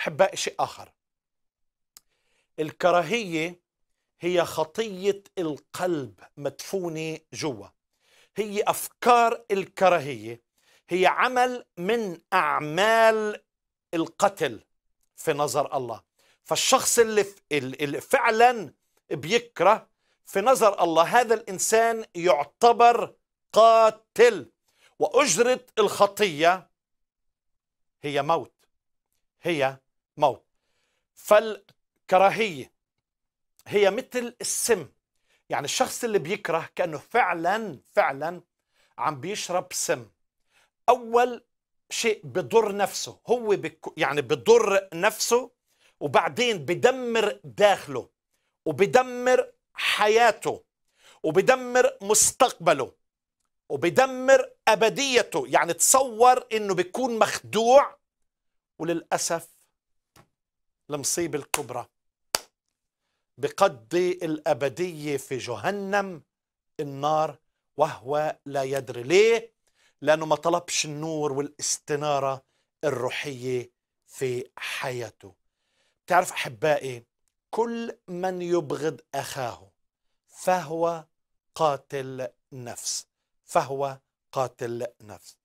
أحبائي شيء آخر الكراهية هي خطية القلب مدفونة جوا هي أفكار الكراهية هي عمل من أعمال القتل في نظر الله فالشخص اللي, اللي فعلا بيكره في نظر الله هذا الإنسان يعتبر قاتل وأجرة الخطية هي موت هي موت فالكراهية هي مثل السم يعني الشخص اللي بيكره كأنه فعلا فعلا عم بيشرب سم أول شيء بضر نفسه هو يعني بضر نفسه وبعدين بدمر داخله وبدمر حياته وبدمر مستقبله وبدمر أبديته يعني تصور إنه بيكون مخدوع وللأسف المصيبة الكبرى بقضي الأبدية في جهنم النار وهو لا يدري ليه لأنه ما طلبش النور والاستنارة الروحية في حياته تعرف أحبائي كل من يبغض أخاه فهو قاتل نفس فهو قاتل نفس